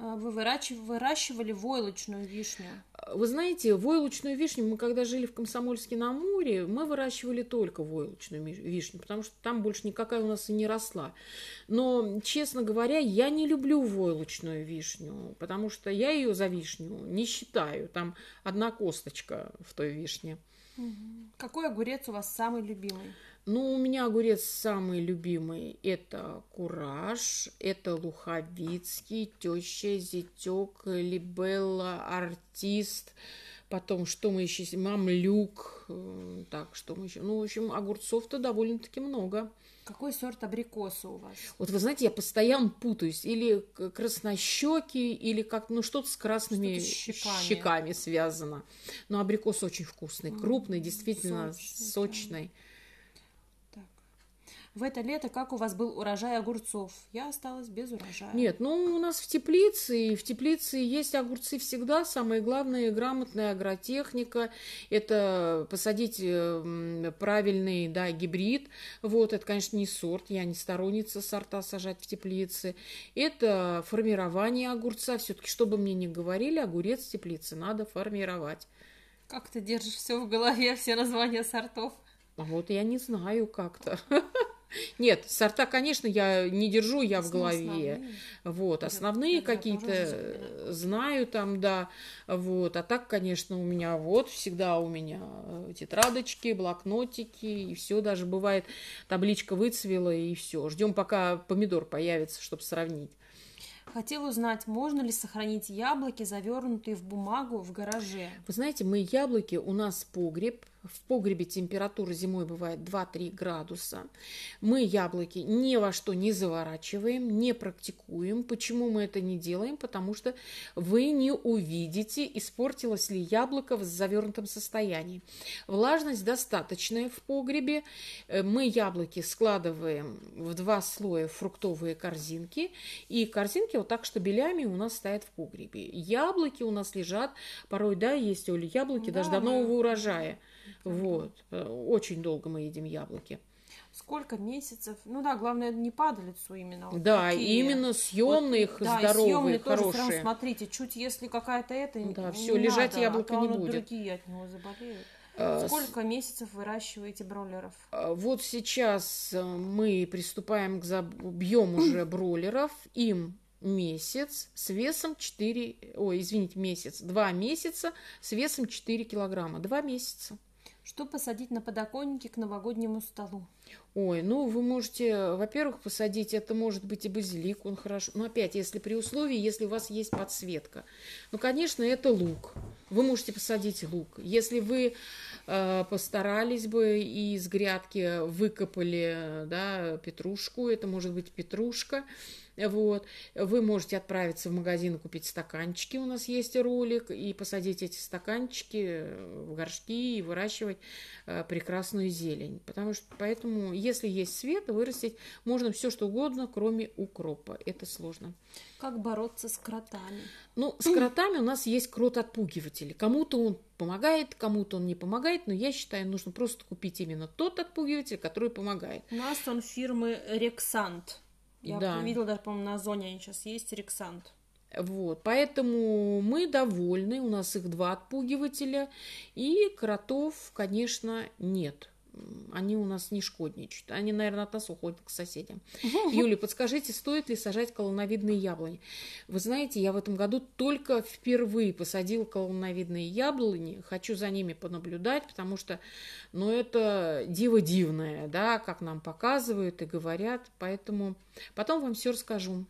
А, вы выращивали войлочную вишню? А, вы знаете, войлочную вишню мы когда жили в Комсомольске на Амуре, мы выращивали только войлочную вишню, потому что там больше никакая у нас и не росла. Но, честно говоря, я не люблю войлочную вишню, потому что я ее за вишню не считаю. Там одна косточка в той вишне. Какой огурец у вас самый любимый? Ну, у меня огурец самый любимый – это кураж, это луховицкий, теща, зятек, либелла, артист. Потом, что мы еще, мамлюк, э, так, что мы еще. Ну, в общем, огурцов-то довольно-таки много. Какой сорт абрикоса у вас? Вот вы знаете, я постоянно путаюсь. Или краснощеки, или как, ну что-то с красными что щеками. щеками связано. Но абрикос очень вкусный, крупный, действительно сочный. сочный. Да в это лето как у вас был урожай огурцов? Я осталась без урожая. Нет, ну у нас в теплице, и в теплице есть огурцы всегда. Самое главное – грамотная агротехника. Это посадить эм, правильный да, гибрид. Вот, это, конечно, не сорт. Я не сторонница сорта сажать в теплице. Это формирование огурца. Все-таки, чтобы мне не говорили, огурец в теплице надо формировать. Как ты держишь все в голове, все названия сортов? А Вот я не знаю как-то. Нет, сорта, конечно, я не держу, я в голове. Основные. Вот, основные какие-то знаю там, да. Вот, а так, конечно, у меня вот всегда у меня э, тетрадочки, блокнотики и все. Даже бывает табличка выцвела и все. Ждем, пока помидор появится, чтобы сравнить. Хотела узнать, можно ли сохранить яблоки, завернутые в бумагу в гараже? Вы знаете, мы яблоки, у нас погреб, в погребе температура зимой бывает 2-3 градуса. Мы яблоки ни во что не заворачиваем, не практикуем. Почему мы это не делаем? Потому что вы не увидите, испортилось ли яблоко в завернутом состоянии. Влажность достаточная в погребе. Э, мы яблоки складываем в два слоя фруктовые корзинки. И корзинки вот так штабелями у нас стоят в погребе. Яблоки у нас лежат, порой, да, есть, Оля, яблоки да, даже до нового урожая. Вот. Э, очень долго мы едим яблоки сколько месяцев. Ну да, главное, не падалицу именно. Вот да, такие. именно съемные, вот, здоровые, да, съемные хорошие. Тоже сразу смотрите, чуть если какая-то это ну да, не все, надо, лежать а яблоко а то не будет. другие от него заболеют. Э, сколько месяцев выращиваете бройлеров? Э, вот сейчас мы приступаем к объему уже бройлеров. Им месяц с весом 4... Ой, извините, месяц. Два месяца с весом 4 килограмма. Два месяца. Что посадить на подоконнике к новогоднему столу? Ой, ну вы можете, во-первых, посадить, это может быть и базилик, он хорошо. Но ну, опять, если при условии, если у вас есть подсветка. Ну, конечно, это лук. Вы можете посадить лук. Если вы э, постарались бы и из грядки выкопали да, петрушку, это может быть петрушка. Э, вот. Вы можете отправиться в магазин и купить стаканчики. У нас есть ролик. И посадить эти стаканчики в горшки и выращивать э, прекрасную зелень. Потому что поэтому, если есть свет, вырастить можно все что угодно, кроме укропа. Это сложно. Как бороться с кротами? Ну, с кротами у нас есть крот-отпугиватели. Кому-то он помогает, кому-то он не помогает, но я считаю, нужно просто купить именно тот отпугиватель, который помогает. У нас он фирмы Рексант. Я да. видела даже, по-моему, на зоне они сейчас есть, рексант. Вот, поэтому мы довольны, у нас их два отпугивателя, и кротов, конечно, нет они у нас не шкодничают. Они, наверное, от нас уходят к соседям. Юля, подскажите, стоит ли сажать колоновидные яблони? Вы знаете, я в этом году только впервые посадила колоновидные яблони. Хочу за ними понаблюдать, потому что, ну, это диво дивное, да, как нам показывают и говорят. Поэтому потом вам все расскажу.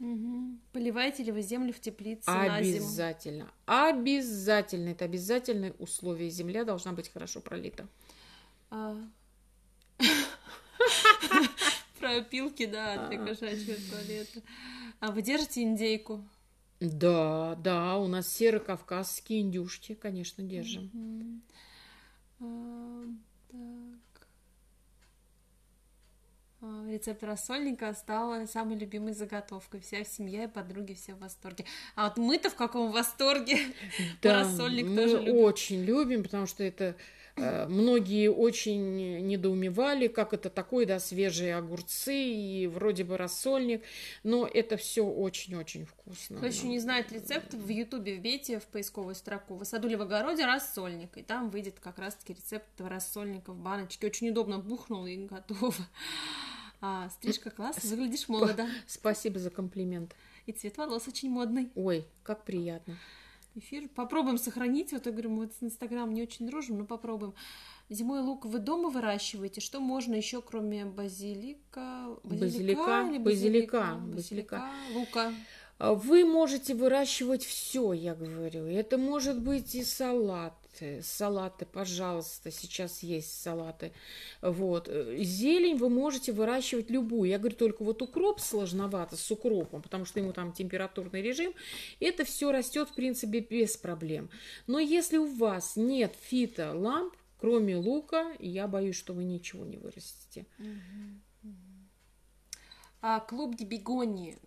Угу. Поливаете ли вы землю в теплице Обязательно. На зиму? Обязательно. Это обязательное условие. Земля должна быть хорошо пролита. А. Про опилки, да, для а. кошачьего туалета. А вы держите индейку? Да, да, у нас серо-кавказские индюшки, конечно, держим. А, Рецепт рассольника стала самой любимой заготовкой. Вся семья и подруги все в восторге. А вот мы-то в каком восторге? Да, рассольник мы тоже любим. очень любим, потому что это Э, многие очень недоумевали, как это такое, да, свежие огурцы и вроде бы рассольник, но это все очень-очень вкусно. Кто еще не знает рецепт, в Ютубе вбейте в поисковую строку «Высадули в огороде рассольник», и там выйдет как раз-таки рецепт рассольника в баночке. Очень удобно бухнул и готово. А, стрижка классная. выглядишь молодо. Спасибо за комплимент. И цвет волос очень модный. Ой, как приятно эфир. Попробуем сохранить. Вот я говорю, мы вот с Инстаграм не очень дружим, но попробуем. Зимой лук вы дома выращиваете? Что можно еще, кроме базилика? Базилика. Базилика. Базилика. базилика. Лука. А вы можете выращивать все, я говорю. Это может быть и салат, салаты, пожалуйста, сейчас есть салаты. Вот. Э, зелень вы можете выращивать любую. Я говорю, только вот укроп сложновато с укропом, потому что ему там температурный режим. Это все растет, в принципе, без проблем. Но если у вас нет фитоламп, кроме лука, я боюсь, что вы ничего не вырастите. А клуб бегонии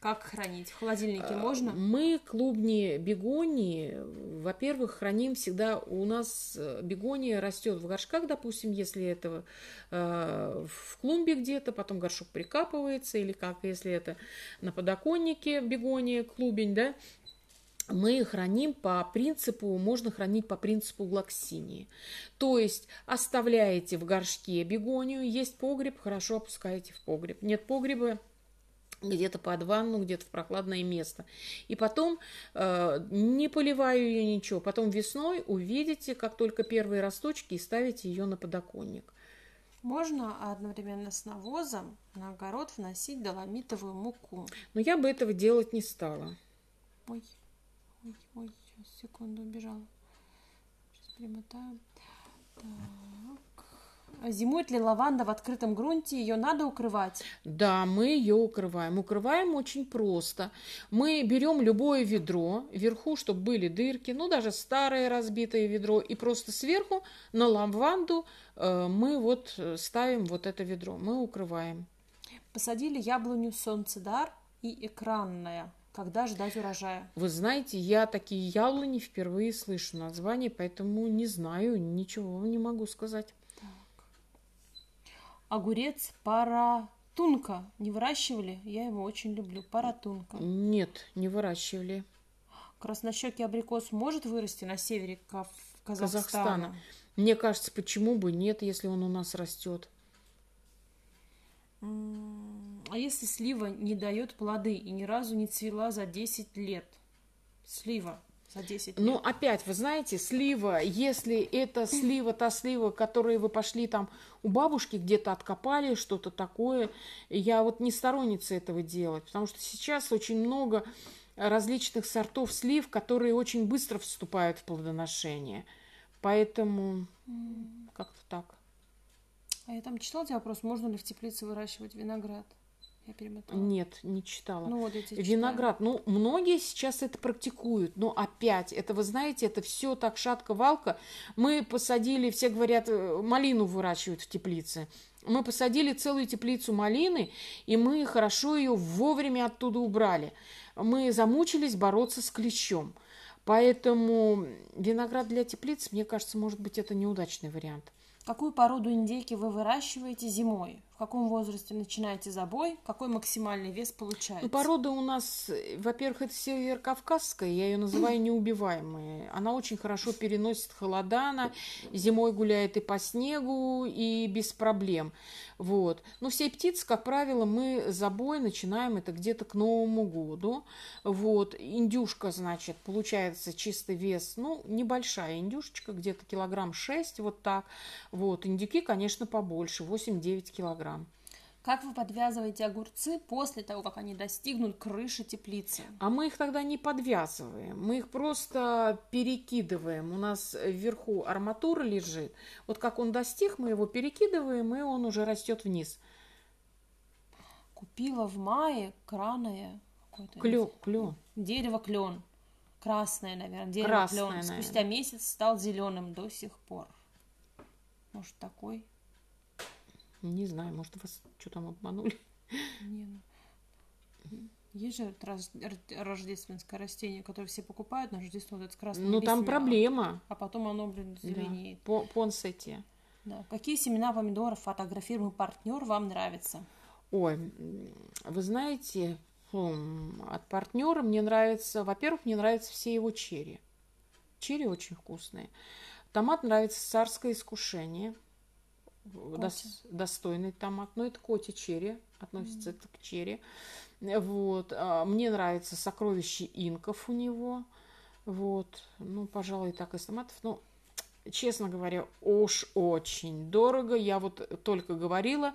как хранить? В холодильнике а, можно? Мы клубни бегонии, во-первых, храним всегда. У нас э, бегония растет в горшках, допустим, если это э, в клумбе где-то, потом горшок прикапывается, или как, если это на подоконнике бегония, клубень, да, мы храним по принципу, можно хранить по принципу глоксинии, То есть оставляете в горшке бегонию, есть погреб, хорошо опускаете в погреб. Нет погреба, где-то под ванну, где-то в прохладное место. И потом э, не поливаю ее ничего. Потом весной увидите, как только первые росточки, и ставите ее на подоконник. Можно одновременно с навозом на огород вносить доломитовую муку. Но я бы этого делать не стала. Ой, ой, ой, секунду убежала. Сейчас примотаю. Так. А зимует ли лаванда в открытом грунте? Ее надо укрывать? Да, мы ее укрываем. Укрываем очень просто. Мы берем любое ведро, вверху, чтобы были дырки, ну даже старое разбитое ведро, и просто сверху на лаванду э, мы вот э, ставим вот это ведро, мы укрываем. Посадили яблоню солнцедар и экранная. Когда ждать урожая? Вы знаете, я такие яблони впервые слышу название, поэтому не знаю, ничего не могу сказать огурец паратунка. Не выращивали? Я его очень люблю. Паратунка. Нет, не выращивали. Краснощекий абрикос может вырасти на севере Казахстана? Казахстана? Мне кажется, почему бы нет, если он у нас растет. А если слива не дает плоды и ни разу не цвела за 10 лет? Слива на 10 ну, лет. Ну, опять, вы знаете, слива, если это слива, та слива, которые вы пошли там у бабушки где-то откопали, что-то такое, я вот не сторонница этого делать, потому что сейчас очень много различных сортов слив, которые очень быстро вступают в плодоношение. Поэтому как-то так. А я там читала тебе вопрос, можно ли в теплице выращивать виноград? Я перемотала. Нет, не читала. Ну, вот эти Виноград. Ну, многие сейчас это практикуют, но ну, опять, это, вы знаете, это все так шатко-валко. Мы посадили, все говорят, э, малину выращивают в теплице. Мы посадили целую теплицу малины, и мы хорошо ее вовремя оттуда убрали. Мы замучились бороться с клещом. Поэтому виноград для теплиц, мне кажется, может быть, это неудачный вариант. Какую породу индейки вы выращиваете зимой? в каком возрасте начинаете забой, какой максимальный вес получается. Ну, порода у нас, во-первых, это северокавказская, я ее называю неубиваемая. Она очень хорошо переносит холода, она зимой гуляет и по снегу, и без проблем. Вот. Но ну, все птицы, как правило, мы забой начинаем это где-то к Новому году. Вот. Индюшка, значит, получается чистый вес, ну, небольшая индюшечка, где-то килограмм 6, вот так. Вот. Индюки, конечно, побольше, 8-9 килограмм килограмм. Как вы подвязываете огурцы после того, как они достигнут крыши теплицы? А мы их тогда не подвязываем, мы их просто перекидываем. У нас вверху арматура лежит. Вот как он достиг, мы его перекидываем, и он уже растет вниз. Купила в мае краное Клен, клен. Дерево клен. Красное, наверное. Дерево клен. Спустя месяц стал зеленым до сих пор. Может, такой не знаю, может, вас что там обманули? Не, ну. Есть же рождественское растение, которое все покупают на Рождество, вот это с красным Ну, там проблема. А потом оно, блин, зеленеет. Да. По Понсете. Да. Какие семена помидоров от агрофирмы «Партнер» вам нравятся? Ой, вы знаете, хм, от партнера мне нравится, во-первых, мне нравятся все его черри. Черри очень вкусные. Томат нравится царское искушение дос, достойный томат. Но ну, это коти черри, относится mm. это к черри. Вот. А, мне нравится сокровище инков у него. Вот. Ну, пожалуй, так из томатов. но ну, честно говоря, уж очень дорого. Я вот только говорила,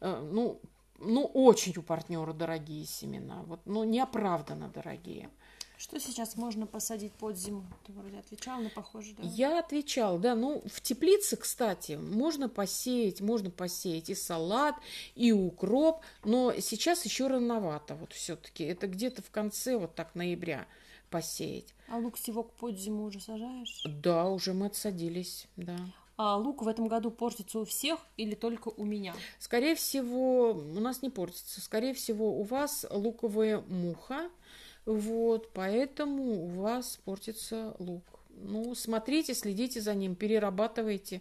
э, ну, ну, очень у партнера дорогие семена. Вот, ну, неоправданно дорогие. Mm. Что сейчас можно посадить под зиму? Ты вроде отвечал, но похоже, да? Я отвечал, да. Ну, в теплице, кстати, можно посеять, можно посеять и салат, и укроп, но сейчас еще рановато вот все-таки. Это где-то в конце вот так ноября посеять. А лук-севок под зиму уже сажаешь? Да, уже мы отсадились, да. А лук в этом году портится у всех или только у меня? Скорее всего, у нас не портится. Скорее всего, у вас луковая муха – вот, поэтому у вас портится лук. Ну, смотрите, следите за ним, перерабатывайте.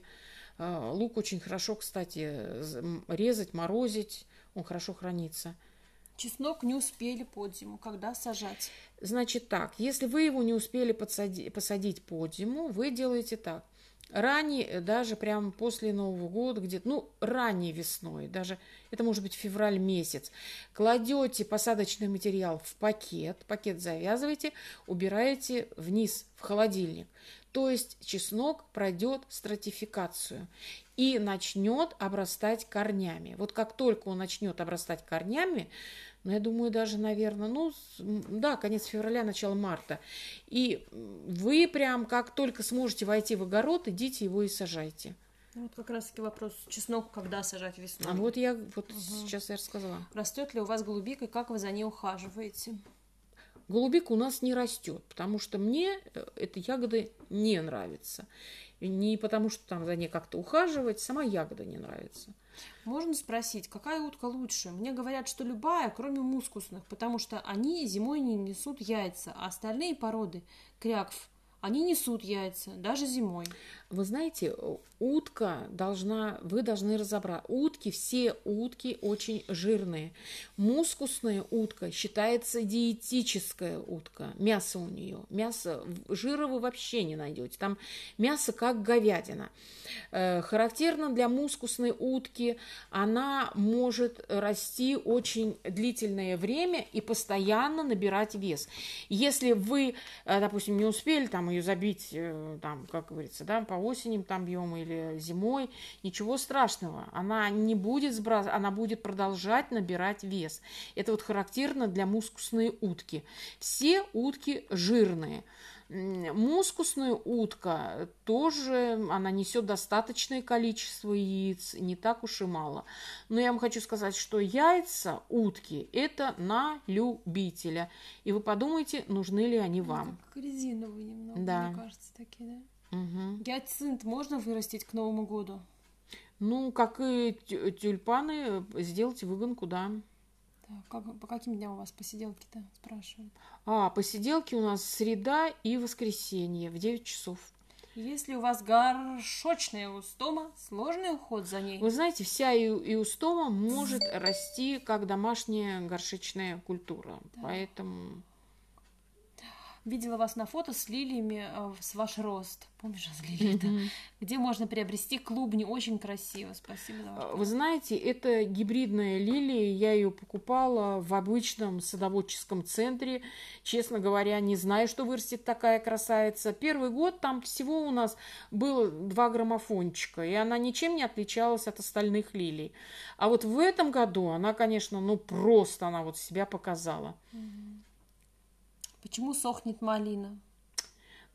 А, лук очень хорошо, кстати, резать, морозить. Он хорошо хранится. Чеснок не успели под зиму. Когда сажать? Значит так, если вы его не успели посадить под зиму, вы делаете так – ранее э, даже прямо после Нового года, где-то, ну, ранней весной, даже это может быть февраль месяц, кладете посадочный материал в пакет, пакет завязываете, убираете вниз, в холодильник. То есть чеснок пройдет стратификацию и начнет обрастать корнями. Вот как только он начнет обрастать корнями, ну, я думаю, даже, наверное, ну, да, конец февраля, начало марта. И вы прям, как только сможете войти в огород, идите его и сажайте. Ну, вот как раз-таки вопрос чеснок, когда сажать весной. А вот я вот угу. сейчас я рассказала. Растет ли у вас голубика и как вы за ней ухаживаете? Голубик у нас не растет, потому что мне э, эта ягода не нравится. Не потому что там за ней как-то ухаживать, сама ягода не нравится. Можно спросить, какая утка лучше? Мне говорят, что любая, кроме мускусных, потому что они зимой не несут яйца, а остальные породы, крякв, они несут яйца, даже зимой. Вы знаете, утка должна, вы должны разобрать. Утки, все утки очень жирные. Мускусная утка считается диетическая утка. Мясо у нее. Мясо, жира вы вообще не найдете. Там мясо как говядина. Э, характерно для мускусной утки, она может расти очень длительное время и постоянно набирать вес. Если вы, э, допустим, не успели там ее забить, э, там, как говорится, да, по осени там бьем или зимой, ничего страшного. Она не будет сбрасывать, она будет продолжать набирать вес. Это вот характерно для мускусной утки. Все утки жирные. Мускусная утка тоже, она несет достаточное количество яиц, не так уж и мало. Но я вам хочу сказать, что яйца утки – это на любителя. И вы подумайте, нужны ли они вам. Ну, как резиновые немного, да. мне кажется, такие, да? Угу. Гиацинт можно вырастить к Новому году? Ну, как и тюльпаны, э, сделать выгонку, да. Так, как, по каким дням у вас посиделки-то, спрашивают? А, посиделки у нас среда и воскресенье в 9 часов. Если у вас горшочная устома, сложный уход за ней. Вы знаете, вся и, и устома может расти как домашняя горшечная культура. Да. Поэтому Видела вас на фото с лилиями э, с ваш рост. Помнишь, с лилии mm-hmm. Где можно приобрести клубни? Очень красиво. Спасибо за а, Вы знаете, это гибридная лилия. Я ее покупала в обычном садоводческом центре. Честно говоря, не знаю, что вырастет такая красавица. Первый год там всего у нас было два граммофончика. И она ничем не отличалась от остальных лилий. А вот в этом году она, конечно, ну просто она вот себя показала. Mm-hmm. Почему сохнет малина?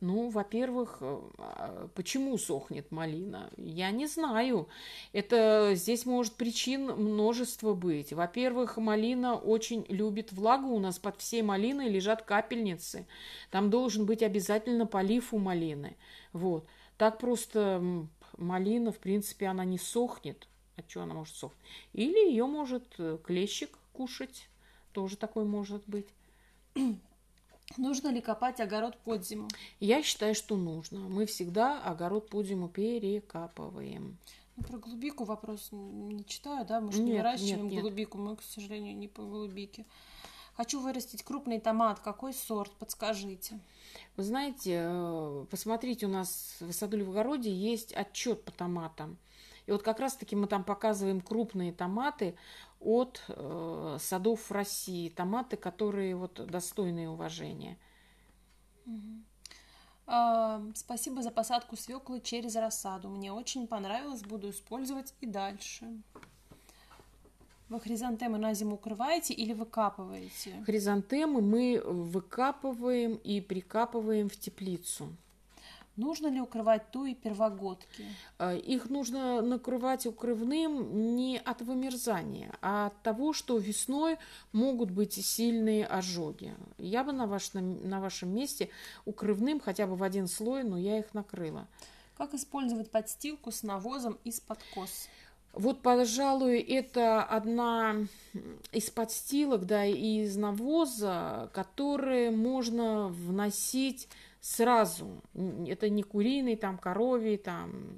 Ну, во-первых, э, а, почему сохнет малина? Я не знаю. Это здесь может причин множество быть. Во-первых, малина очень любит влагу. У нас под всей малиной лежат капельницы. Там должен быть обязательно полив у малины. Вот. Так просто малина, в принципе, она не сохнет. От чего она может сохнуть? Или ее может э, клещик кушать. Тоже такой может быть. Нужно ли копать огород под зиму? Я считаю, что нужно. Мы всегда огород под зиму перекапываем. Ну, про голубику вопрос не читаю, да? Мы же не выращиваем нет, нет. голубику, мы, к сожалению, не по голубике. Хочу вырастить крупный томат. Какой сорт? Подскажите. Вы знаете, э, посмотрите, у нас в садуле в огороде есть отчет по томатам. И вот как раз-таки мы там показываем крупные томаты от э, садов России, томаты, которые вот достойные уважения. спасибо за посадку свеклы через рассаду. Мне очень понравилось, буду использовать и дальше. Вы хризантемы на зиму укрываете или выкапываете? Хризантемы мы выкапываем и прикапываем в теплицу. Нужно ли укрывать ту и первогодки? А, их нужно накрывать укрывным не от вымерзания, а от того, что весной могут быть сильные ожоги. Я бы на, вашем на вашем месте укрывным хотя бы в один слой, но я их накрыла. Как использовать подстилку с навозом из-под кос? Вот, пожалуй, это одна из подстилок, да, и из навоза, которые можно вносить сразу. Это не куриный, там, коровий, там,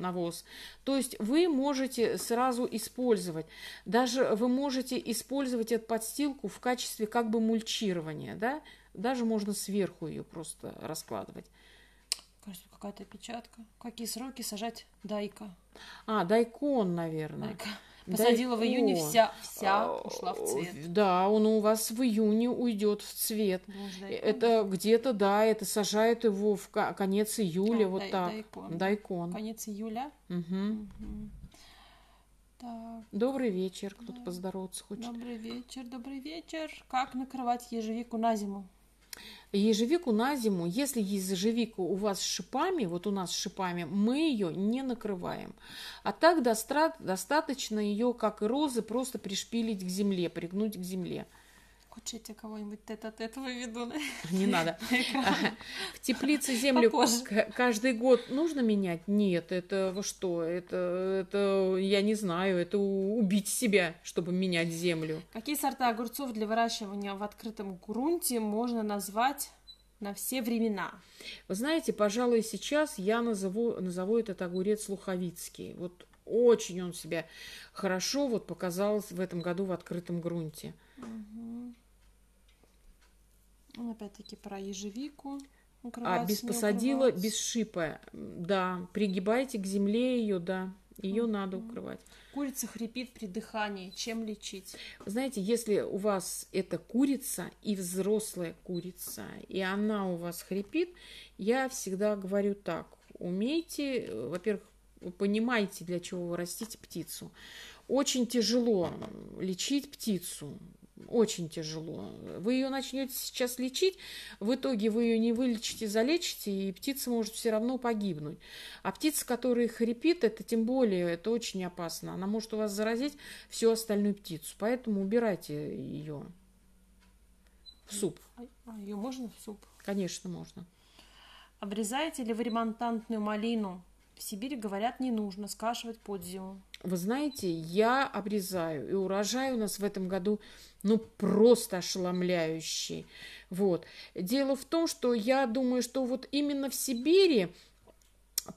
навоз. То есть вы можете сразу использовать. Даже вы можете использовать эту подстилку в качестве как бы мульчирования, да? Даже можно сверху ее просто раскладывать. Кажется, какая-то печатка. Какие сроки сажать дайка? А, дайкон, наверное. Дайка посадила да, в июне, о, вся, вся а, ушла в цвет. Да, он у вас в июне уйдет в цвет. Ну, это где-то, да, это сажают его в конец июля, а, вот дай, так. Дайкон. дайкон. Конец июля? угу. Так. Добрый вечер, кто-то да. поздороваться хочет. Добрый вечер, добрый вечер. Как накрывать ежевику на зиму? Ежевику на зиму, если есть ежевика у вас с шипами, вот у нас с шипами, мы ее не накрываем. А так достаточно ее, как и розы, просто пришпилить к земле, пригнуть к земле. Хочете кого-нибудь тет-а-тет выведу? Не надо. В теплице землю каждый год нужно менять? Нет, это вы что? Это, это я не знаю, это убить себя, чтобы менять землю. Какие сорта огурцов для выращивания в открытом грунте можно назвать на все времена. Вы знаете, пожалуй, сейчас я назову, назову этот огурец луховицкий. Вот очень он себя хорошо вот показал в этом году в открытом грунте. Угу. Ну, опять-таки про ежевику. а, без посадила, укрывать. без шипа. Да, пригибайте к земле ее, да. Ее mm-hmm. надо укрывать. Курица хрипит при дыхании. Чем лечить? Знаете, если у вас это курица и взрослая курица, и она у вас хрипит, я всегда говорю так. Умейте, во-первых, понимайте, для чего вы растите птицу. Очень тяжело лечить птицу очень тяжело. Вы ее начнете сейчас лечить, в итоге вы ее не вылечите, залечите, и птица может все равно погибнуть. А птица, которая хрипит, это тем более, это очень опасно. Она может у вас заразить всю остальную птицу, поэтому убирайте ее в суп. А, а ее можно в суп? Конечно, можно. Обрезаете ли вы ремонтантную малину? В Сибири, говорят, не нужно скашивать под зиму. Вы знаете, я обрезаю, и урожай у нас в этом году, ну, просто ошеломляющий. Вот. Дело в том, что я думаю, что вот именно в Сибири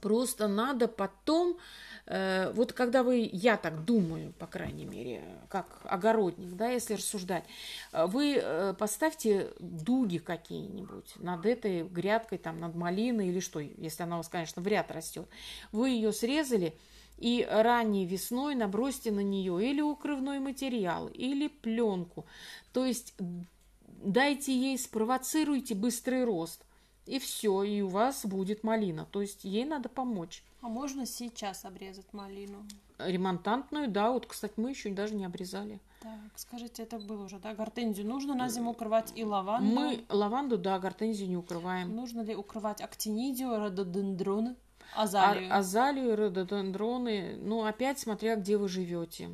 Просто надо потом, э, вот когда вы, я так думаю, по крайней мере, как огородник, да, если рассуждать, э, вы э, поставьте дуги какие-нибудь над этой грядкой, там, над малиной или что, если она у вас, конечно, в ряд растет. Вы ее срезали, и ранней весной набросьте на нее или укрывной материал, или пленку. То есть дайте ей, спровоцируйте быстрый рост. И все, и у вас будет малина. То есть ей надо помочь. А можно сейчас обрезать малину? Ремонтантную, да. Вот, кстати, мы еще даже не обрезали. Так, скажите, это было уже, да? Гортензию нужно на зиму укрывать и лаванду? Мы лаванду, да, гортензию не укрываем. Нужно ли укрывать актинидию, рододендроны? Азалию. А, азалию, рододендроны. Ну, опять смотря, где вы живете.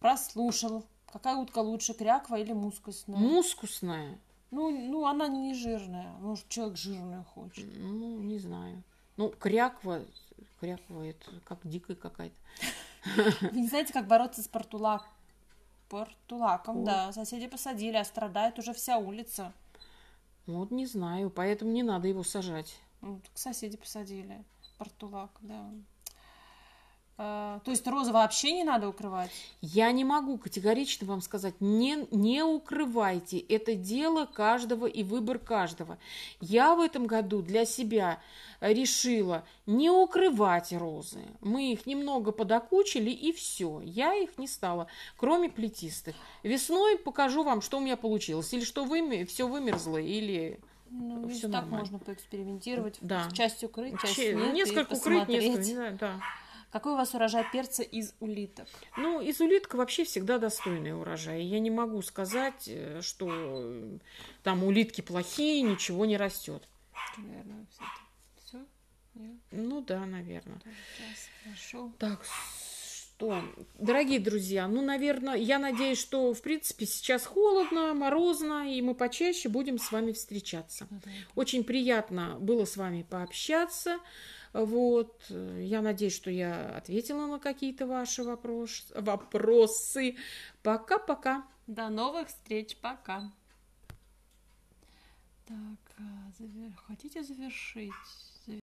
Прослушал. Какая утка лучше, кряква или мускусная? Мускусная? Ну, ну она не жирная. Может, человек жирную хочет. Ну, не знаю. Ну, кряква, кряква, это как дикая какая-то. Вы не знаете, как бороться с портулак? Портулаком, да. Соседи посадили, а страдает уже вся улица. Вот не знаю, поэтому не надо его сажать. Вот, соседи посадили. Портулак, да. А, то есть розы вообще не надо укрывать? Я не могу категорично вам сказать, не, не укрывайте. Это дело каждого и выбор каждого. Я в этом году для себя решила не укрывать розы. Мы их немного подокучили и все. Я их не стала, кроме плетистых. Весной покажу вам, что у меня получилось. Или что вы, все вымерзло, или ну, все так нормально. можно поэкспериментировать. Да. Часть укрыть, часть нет, Несколько укрыть, несколько, не знаю, да. Какой у вас урожай перца из улиток? Ну, из улиток вообще всегда достойный урожай. Я не могу сказать, э, что э, там улитки плохие, ничего не растет. Наверное, все. все? Нет? Ну да, наверное. Так, сейчас, хорошо. Так, что, дорогие друзья, ну, наверное, я надеюсь, что, в принципе, сейчас холодно, морозно, и мы почаще будем с вами встречаться. Ну Очень приятно было с вами пообщаться. Вот. Я надеюсь, что я ответила на какие-то ваши вопрос... вопросы. Пока-пока. До новых встреч. Пока. Так, э, завер... хотите завершить?